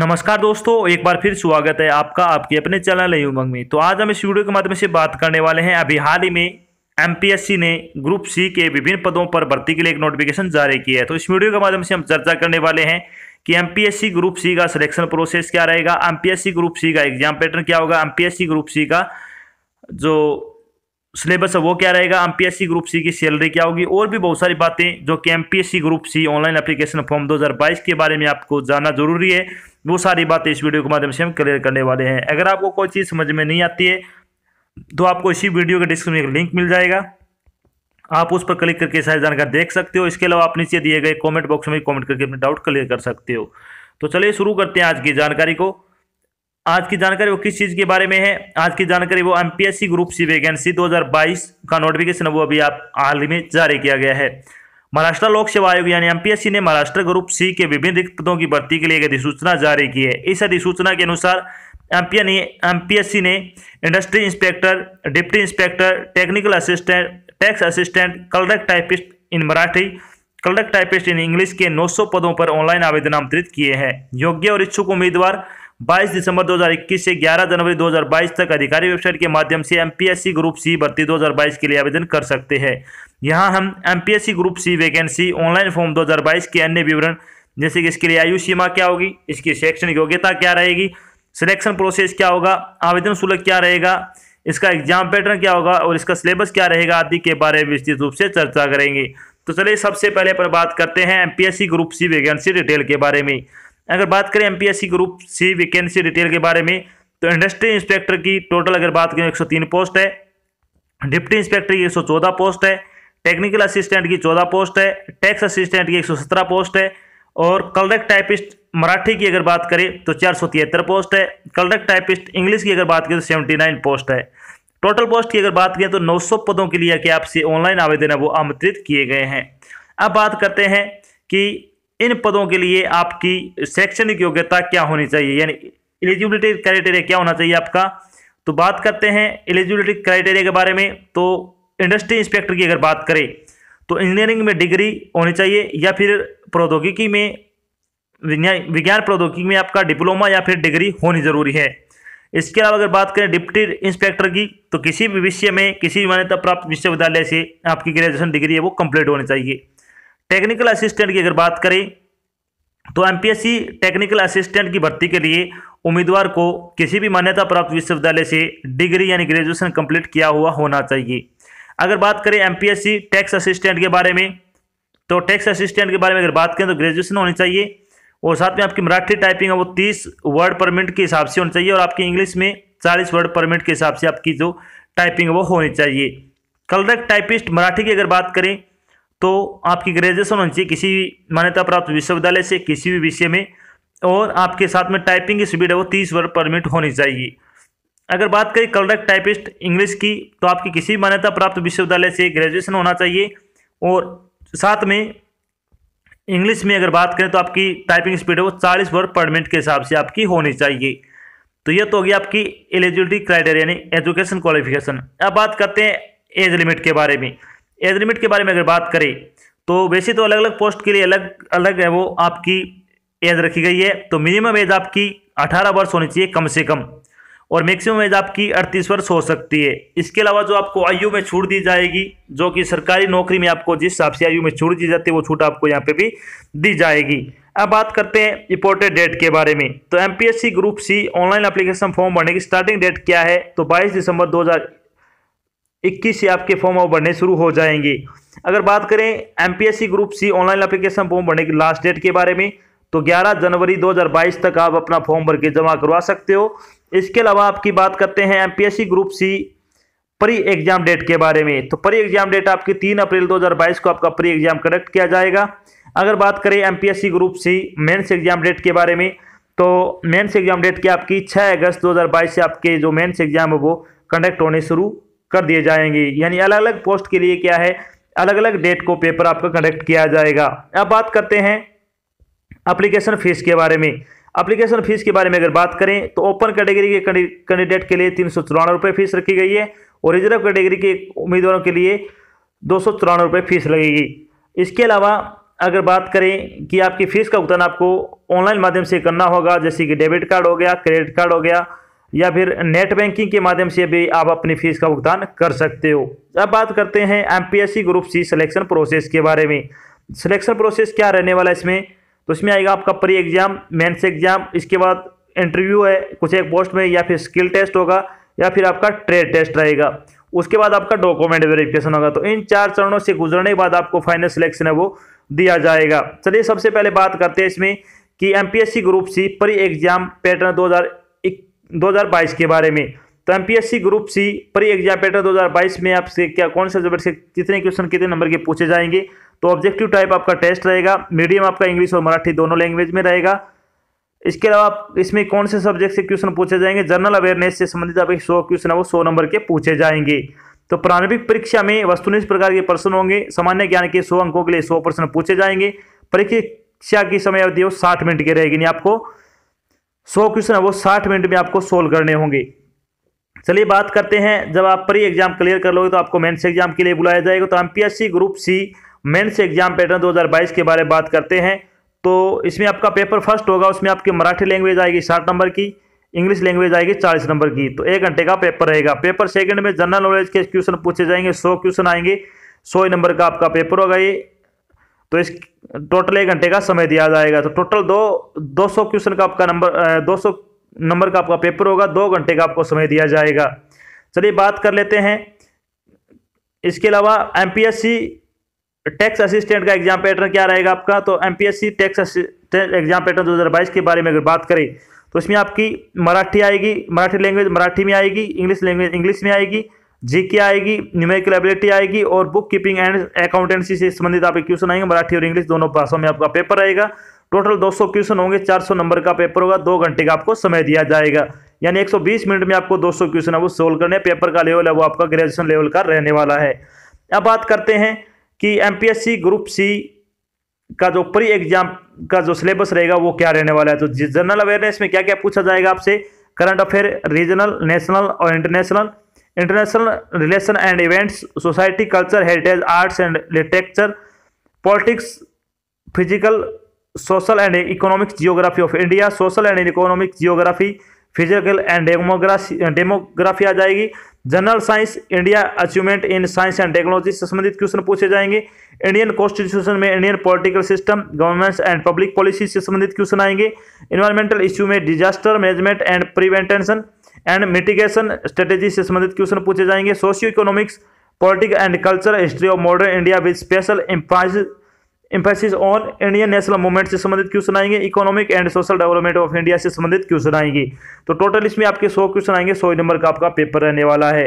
नमस्कार दोस्तों एक बार फिर स्वागत है आपका आपके अपने चैनल है उमंग में तो आज हम इस वीडियो के माध्यम से बात करने वाले हैं अभी हाल ही में एमपीएससी ने ग्रुप सी के विभिन्न पदों पर भर्ती के लिए एक नोटिफिकेशन जारी किया है तो इस वीडियो के माध्यम से हम चर्चा करने वाले हैं कि एमपीएससी ग्रुप सी का सिलेक्शन प्रोसेस क्या रहेगा एम ग्रुप सी का एग्जाम पैटर्न क्या होगा एम ग्रुप सी का जो सिलेबस है वो क्या रहेगा एम ग्रुप सी की सैलरी क्या होगी और भी बहुत सारी बातें जो कि M group C online application form 2022 के बारे में आपको जानना जरूरी है वो सारी बातें इस वीडियो के माध्यम से हम क्लियर करने वाले हैं अगर आपको कोई चीज़ समझ में नहीं आती है तो आपको इसी वीडियो के डिस्क्रिप्शन में लिंक मिल जाएगा आप उस पर क्लिक करके सारी जानकारी देख सकते हो इसके अलावा आप नीचे दिए गए कमेंट बॉक्स में कमेंट करके अपने डाउट क्लियर कर सकते हो तो चलिए शुरू करते हैं आज की जानकारी को आज की जानकारी वो किस चीज़ के बारे में है आज की जानकारी वो एमपीएससी ग्रुप सी वैकेंसी 2022 का नोटिफिकेशन वो अभी आप हाल ही में जारी किया गया है महाराष्ट्र लोक सेवा आयोग यानी एमपीएससी ने महाराष्ट्र ग्रुप सी के विभिन्न रिक्त पदों की भर्ती के लिए एक अधिसूचना जारी की है इस अधिसूचना के अनुसार एमपीएससी ने industry inspector deputy inspector technical assistant tax assistant clerk typist in Marathi clerk typist in English के नौ पदों पर ऑनलाइन आवेदन आमंत्रित किए हैं योग्य और इच्छुक उम्मीदवार 22 दिसंबर 2021 से 11 जनवरी 2022 तक अधिकारी वेबसाइट के माध्यम से एमपीएससी ग्रुप सी भर्ती 2022 के लिए आवेदन कर सकते हैं यहाँ हम M group C vacancy online form 2022 के अन्य विवरण जैसे कि इसके लिए आयु सीमा क्या होगी इसकी शैक्षणिक योग्यता क्या रहेगी सिलेक्शन प्रोसेस क्या होगा आवेदन शुल्क क्या रहेगा इसका एग्जाम पैटर्न क्या होगा और इसका सिलेबस क्या रहेगा आदि के बारे में विस्तृत रूप से चर्चा करेंगे तो चलिए सबसे पहले अपन बात करते हैं M group C vacancy detail के बारे में अगर बात करें M group C vacancy detail के बारे में तो इंडस्ट्री इंस्पेक्टर की टोटल अगर बात करें एक पोस्ट है डिप्टी इंस्पेक्टर की एक पोस्ट है टेक्निकल असिस्टेंट की चौदह पोस्ट है टैक्स असिस्टेंट की एक सौ सत्रह पोस्ट है और कलरक टाइपिस्ट मराठी की अगर बात करें तो चार सौ तिहत्तर पोस्ट है कलरक टाइपिस्ट इंग्लिश की अगर बात करें तो सेवेंटी नाइन पोस्ट है टोटल पोस्ट की अगर बात करें तो 900 पदों के लिए कि आपसे ऑनलाइन आवेदन है वो आमंत्रित किए गए हैं अब बात करते हैं कि इन पदों के लिए आपकी शैक्षणिक योग्यता क्या होनी चाहिए यानी एलिजिबिलिटी क्राइटेरिया क्या होना चाहिए आपका तो बात करते हैं एलिजिबिलिटी क्राइटेरिया के बारे में तो इंडस्ट्री इंस्पेक्टर की अगर बात करें तो इंजीनियरिंग में डिग्री होनी चाहिए या फिर प्रौद्योगिकी में विज्ञान प्रौद्योगिकी में आपका डिप्लोमा या फिर डिग्री होनी ज़रूरी है इसके अलावा अगर बात करें डिप्टी इंस्पेक्टर की तो किसी भी विषय में किसी भी मान्यता प्राप्त विश्वविद्यालय से आपकी ग्रेजुएशन डिग्री है वो कंप्लीट होनी चाहिए टेक्निकल असिस्टेंट की अगर बात करें तो एम टेक्निकल असिस्टेंट की भर्ती के लिए उम्मीदवार को किसी भी मान्यता प्राप्त विश्वविद्यालय से डिग्री यानी ग्रेजुएशन कंप्लीट किया हुआ होना चाहिए अगर बात करें एमपीएससी टैक्स असिस्टेंट के बारे में तो टैक्स असिस्टेंट के बारे में अगर बात करें तो ग्रेजुएशन होनी चाहिए और साथ में आपकी मराठी टाइपिंग है वो तीस वर्ड पर मिनट के हिसाब से होनी चाहिए और आपकी इंग्लिश में चालीस वर्ड पर मिनट के हिसाब से आपकी जो टाइपिंग है वो होनी चाहिए कलरक टाइपिस्ट मराठी की अगर बात करें तो आपकी ग्रेजुएशन होनी चाहिए किसी भी मान्यता प्राप्त विश्वविद्यालय से किसी भी विषय में और आपके साथ में टाइपिंग की स्पीड है वो तीस वर्ड पर मिनट होनी चाहिए अगर बात करें कलरक टाइपिस्ट इंग्लिश की तो आपकी किसी भी मान्यता प्राप्त विश्वविद्यालय से ग्रेजुएशन होना चाहिए और साथ में इंग्लिश में अगर बात करें तो आपकी टाइपिंग स्पीड है वो चालीस वर्ग पर मिनट के हिसाब से आपकी होनी चाहिए तो यह तो होगी आपकी एलिजिबिलिटी क्राइटेरिया यानी एजुकेशन क्वालिफिकेशन अब बात करते हैं एज लिमिट के बारे में एज लिमिट के बारे में अगर बात करें तो वैसे तो अलग अलग पोस्ट के लिए अलग अलग है वो आपकी एज रखी गई है तो मिनिमम एज आपकी अठारह वर्ष होनी चाहिए कम से कम और मैक्सिमम एज आपकी अड़तीस वर्ष हो सकती है इसके अलावा जो आपको आयु में छूट दी जाएगी जो कि सरकारी नौकरी में आपको जिस हिसाब से आयु में छूट दी जाती है वो छूट आपको यहाँ पे भी दी जाएगी अब बात करते हैं इंपोर्टेड डेट के बारे में तो M group C online application form भरने की स्टार्टिंग डेट क्या है तो बाईस दिसंबर दो से आपके फॉर्म अब भरने शुरू हो जाएंगे अगर बात करें M group C online application form भरने की लास्ट डेट के बारे में तो 11 जनवरी 2022 तक आप अपना फॉर्म भर के जमा करवा सकते हो इसके अलावा आपकी बात करते हैं MPSC group C pre exam date के बारे में तो प्री एग्जाम डेट आपकी तीन अप्रैल 2022 को आपका प्री एग्जाम कंडक्ट किया जाएगा अगर बात करें MPSC group C mains exam date के बारे में तो मेंस एग्जाम डेट की आपकी 6 अगस्त 2022 से आपके जो मेंस एग्जाम है वो कंडक्ट होने शुरू कर दिए जाएंगे यानी अलग अलग पोस्ट के लिए क्या है अलग अलग डेट को पेपर आपका कंडक्ट किया जाएगा अब बात करते हैं अप्लीकेशन फीस के बारे में अप्लीकेशन फीस के बारे में अगर बात करें तो ओपन कैटेगरी के कैंडिडेट के लिए तीन सौ चौरानवे रुपये फीस रखी गई है और रिजर्व कैटेगरी के उम्मीदवारों के लिए दो सौ चौरानवे रुपये फीस लगेगी इसके अलावा अगर बात करें कि आपकी फ़ीस का भुगतान आपको ऑनलाइन माध्यम से करना होगा जैसे कि डेबिट कार्ड हो गया क्रेडिट कार्ड हो गया या फिर नेट बैंकिंग के माध्यम से भी आप अपनी फ़ीस का भुगतान कर सकते हो अब बात करते हैं MPSC group C selection process के बारे में सिलेक्शन प्रोसेस क्या रहने वाला है इसमें तो इसमें आएगा आपका प्री एग्ज़ाम मेन्स एग्ज़ाम इसके बाद इंटरव्यू है कुछ एक पोस्ट में या फिर स्किल टेस्ट होगा या फिर आपका ट्रेड टेस्ट रहेगा उसके बाद आपका डॉक्यूमेंट वेरिफिकेशन होगा तो इन चार चरणों से गुजरने के बाद आपको फाइनल सिलेक्शन है वो दिया जाएगा चलिए सबसे पहले बात करते हैं इसमें कि MPSC group C pre exam pattern 2022 के बारे में तो MPSC group C pre exam pattern 2022 में आपसे क्या कौन से सब्जेक्ट से कितने क्वेश्चन कितने नंबर के पूछे जाएंगे तो ऑब्जेक्टिव टाइप आपका टेस्ट रहेगा मीडियम आपका इंग्लिश और मराठी दोनों लैंग्वेज में रहेगा इसके अलावा इसमें कौन से सब्जेक्ट से क्वेश्चन पूछे जाएंगे जनरल अवेयरनेस से संबंधित आपके सौ क्वेश्चन है वो सौ नंबर के पूछे जाएंगे तो प्रारंभिक परीक्षा में वस्तुनिष्ठ प्रकार के प्रश्न होंगे सामान्य ज्ञान के सौ अंकों के लिए सौ प्रश्न पूछे जाएंगे परीक्षा की समय अवधि वो साठ मिनट की रहेगी नहीं आपको सौ क्वेश्चन है वो साठ मिनट में आपको सोल्व करने होंगे चलिए बात करते हैं जब आप प्री एग्जाम क्लियर कर लोगे तो आपको मेन्स एग्जाम के लिए बुलाया जाएगा तो M group C mains exam pattern 2022 के बारे में बात करते हैं तो इसमें आपका पेपर फर्स्ट होगा उसमें आपकी मराठी लैंग्वेज आएगी साठ नंबर की इंग्लिश लैंग्वेज आएगी चालीस नंबर की तो एक घंटे का पेपर रहेगा पेपर सेकंड में जनरल नॉलेज के क्वेश्चन पूछे जाएंगे सौ क्वेश्चन आएंगे सौ नंबर का आपका पेपर होगा ये तो इस टोटल एक घंटे का समय दिया जाएगा तो टोटल दो दो सौ क्वेश्चन का आपका नंबर दो सौ नंबर का आपका पेपर होगा दो घंटे का आपको समय दिया जाएगा चलिए बात कर लेते हैं इसके अलावा M P S C tax assistant का एग्जाम पैटर्न क्या रहेगा आपका तो MPSC tax assistant exam pattern 2022 के बारे में अगर बात करें तो इसमें आपकी मराठी आएगी मराठी लैंग्वेज मराठी में आएगी इंग्लिश लैंग्वेज इंग्लिश में आएगी जीके आएगी न्यूमेरिकल एबिलिटी आएगी और बुक कीपिंग एंड अकाउंटेंसी से संबंधित आपके क्वेश्चन आएंगे मराठी और इंग्लिश दोनों भाषाओं में आपका पेपर रहेगा टोटल 200 क्वेश्चन होंगे 400 नंबर का पेपर होगा दो घंटे का आपको समय दिया जाएगा यानी 120 मिनट में आपको 200 क्वेश्चन है वो सोल्व करने पेपर का लेवल है वो आपका ग्रेजुएशन लेवल का रहने वाला है अब बात करते हैं कि एमपीएससी ग्रुप सी का जो प्री एग्जाम का जो सिलेबस रहेगा वो क्या रहने वाला है तो जनरल अवेयरनेस में क्या क्या पूछा जाएगा आपसे करंट अफेयर रीजनल नेशनल और international international relation and events society culture heritage arts and literature politics physical social and economic geography of India social and economic geography physical and demography demography आ जाएगी general science India achievement in science and technology से संबंधित question पूछे जाएंगे Indian constitution में Indian political system governments and public policy से संबंधित question आएंगे इन्वायरमेंटल इश्यू में disaster management and prevention and mitigation strategy से संबंधित क्वेश्चन पूछे जाएंगे socio economics politic and culture history of modern India with special emphasis emphasis on Indian national movement से संबंधित क्वेश्चन आएंगे economic and social development of India से संबंधित question आएंगे तो टोटल इसमें आपके सौ क्वेश्चन आएंगे सौ नंबर का आपका पेपर रहने वाला है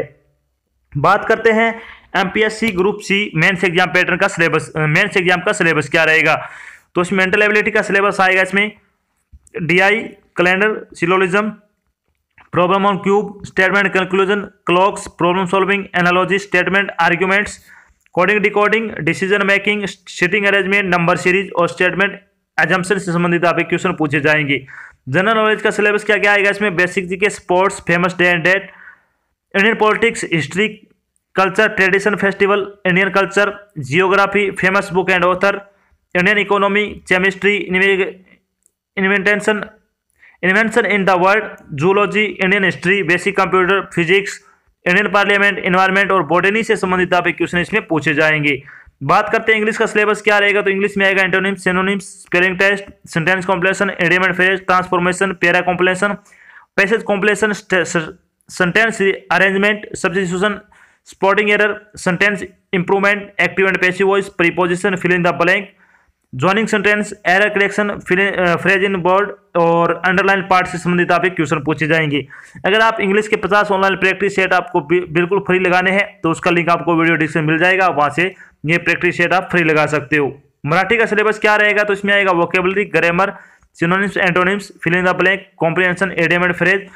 बात करते हैं MPSC group C mains exam pattern का सिलेबस मेंस एग्जाम का सिलेबस क्या रहेगा तो इसमें मेंटल एबिलिटी का सिलेबस आएगा इसमें the calendar syllogism problem on cube statement conclusion clocks problem solving analogy statement arguments coding decoding decision making seating arrangement number series और स्टेटमेंट एजम्पन से संबंधित आपके क्वेश्चन पूछे जाएंगे जनरल नॉलेज का सिलेबस क्या क्या आएगा इसमें basic G K sports famous day and date Indian politics history culture tradition festival Indian culture geography famous book and author Indian economy chemistry invention invention in the world zoology Indian history basic computer physics Indian parliament environment और botany से संबंधित topic question इसमें पूछे जाएंगे बात करते हैं English का सिलेबस क्या रहेगा तो इंग्लिश में आएगा antonym synonyms spelling test sentence completion idiom phrase transformation para completion passage completion sentence arrangement substitution spotting error sentence improvement active and passive voice preposition fill in the blank joining sentence error correction phrase in word और underline part से संबंधित आपके question पूछे जाएंगे अगर आप English के 50 online practice set आपको बिल्कुल फ्री लगाने हैं तो उसका लिंक आपको वीडियो डिस्क्रिप्शन मिल जाएगा वहाँ से ये प्रैक्टिस सेट आप फ्री लगा सकते हो मराठी का सिलेबस क्या रहेगा तो इसमें आएगा vocabulary grammar synonyms antonyms filling the blank comprehension idiom phrase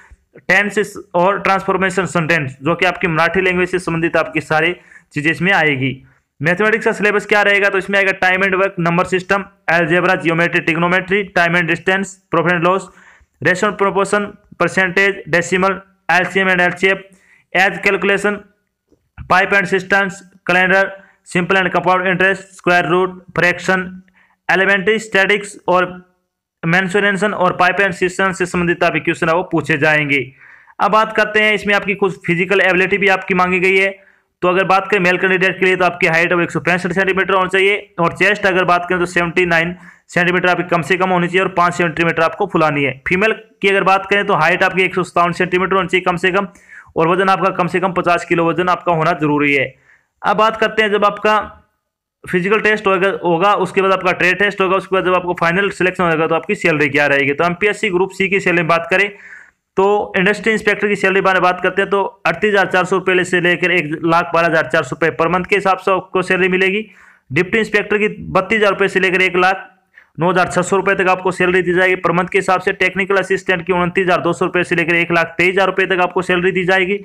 tense और ट्रांसफॉर्मेशन सेंटेंस जो कि आपकी मराठी लैंग्वेज से संबंधित आपकी सारी चीज़ें इसमें आएगी मैथमेटिक्स का सिलेबस क्या रहेगा तो इसमें आएगा time and work number system algebra geometry trigonometry time and distance profit loss रेशन proportion percentage decimal LCM and LCF age calculation pipe and cisterns calendar simple and compound interest square root fraction elementary statistics और mensuration और pipe and cistern से संबंधित आपके question है वो पूछे जाएंगे अब बात करते हैं इसमें आपकी कुछ फिजिकल एबिलिटी भी आपकी मांगी गई है तो अगर बात करें मेल कैंडिडेट के लिए तो आपकी हाइट अब एक सेंटीमीटर होना चाहिए और चेस्ट अगर बात करें तो सेवेंटी नाइन सेंटीमीटर आपकी कम से कम होनी चाहिए और पाँच सेंटीमीटर आपको फुलानी है फीमेल की अगर बात करें तो हाइट आपकी एक सेंटीमीटर होनी चाहिए कम से कम और वजन आपका कम से कम पचास किलो वजन आपका होना जरूरी है अब बात करते हैं जब आपका फिजिकल टेस्ट होगा होगा उसके बाद आपका ट्रेड टेस्ट होगा उसके बाद जब आपको फाइनल सिलेक्शन होगा तो आपकी सैलरी क्या रहेगी तो एमपीएससी ग्रुप सी की सैलरी बात करें तो इंडस्ट्री इंस्पेक्टर की सैलरी बारे में बात करते हैं तो अड़तीस हज़ार चार सौ रुपये से लेकर एक लाख बारह हज़ार चार सौ रुपये पर मंथ के हिसाब से आपको सैलरी मिलेगी डिप्टी इंस्पेक्टर की बत्तीस हज़ार रुपये से लेकर एक लाख नौ हज़ार छः सौ रुपये तक आपको सैलरी दी जाएगी पर मंथ के हिसाब से टेक्निकल असिस्टेंट की उनतीस हज़ार दो सौ रुपये से लेकर एक लाख तेईस हज़ार रुपये तक आपको सैलरी दी जाएगी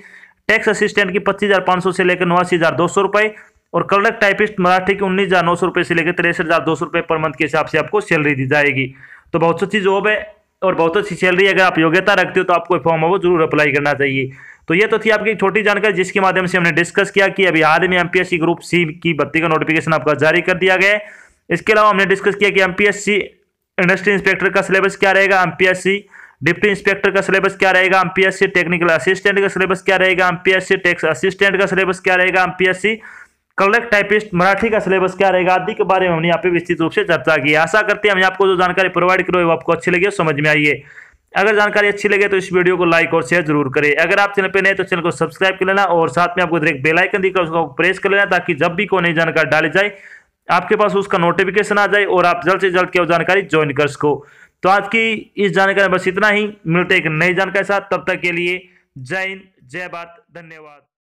टैक्स असिस्टेंट की पच्चीस हज़ार पाँच सौ से लेकर नवासी हज़ार दो सौ रुपये और कलरक टाइपिस्ट मराठी की उन्नीस हज़ार नौ सौ रुपये से लेकर तिरसठ हज़ार दो सौ रुपये पर मंथ के हिसाब से आपको सैलरी दी जाएगी तो बहुत अच्छी जॉब है और बहुत अच्छी सैलरी अगर आप योग्यता रखते हो तो आपको फॉर्म है वो जरूर अप्लाई करना चाहिए तो ये तो थी आपकी छोटी जानकारी जिसके माध्यम से हमने डिस्कस किया कि अभी हाल में एमपीएससी ग्रुप सी की भर्ती का नोटिफिकेशन आपका जारी कर दिया गया इसके अलावा हमने डिस्कस किया कि एमपीएससी इंडस्ट्री इंस्पेक्टर का सिलेबस क्या रहेगा एमपीएससी डिप्टी इंस्पेक्टर का सिलेबस क्या रहेगा एमपीएससी टेक्निकल असिस्टेंट का सिलेबस क्या रहेगा एमपीएससी टैक्स असिस्टेंट का सिलेबस क्या रहेगा एमपीएससी कलेक्ट टाइपिस्ट मराठी का सिलेबस क्या रहेगा आदि के बारे में हमने यहाँ पे विस्तृत रूप से चर्चा की आशा करते हैं हम आपको जो जानकारी प्रोवाइड करो वो आपको अच्छी लगी और समझ में आइए अगर जानकारी अच्छी लगे तो इस वीडियो को लाइक और शेयर जरूर करें अगर आप चैनल पर नए तो चैनल को सब्सक्राइब कर लेना और साथ में आपको डायरेक्ट बेलाइकन दिखकर उसको प्रेस कर लेना ताकि जब भी कोई नई जानकारी डाली जाए आपके पास उसका नोटिफिकेशन आ जाए और आप जल्द से जल्द क्या जानकारी ज्वाइन कर सको तो आज की इस जानकारी बस इतना ही मिलते एक नई जानकारी साथ तब तक के लिए जय हिंद जय भारत धन्यवाद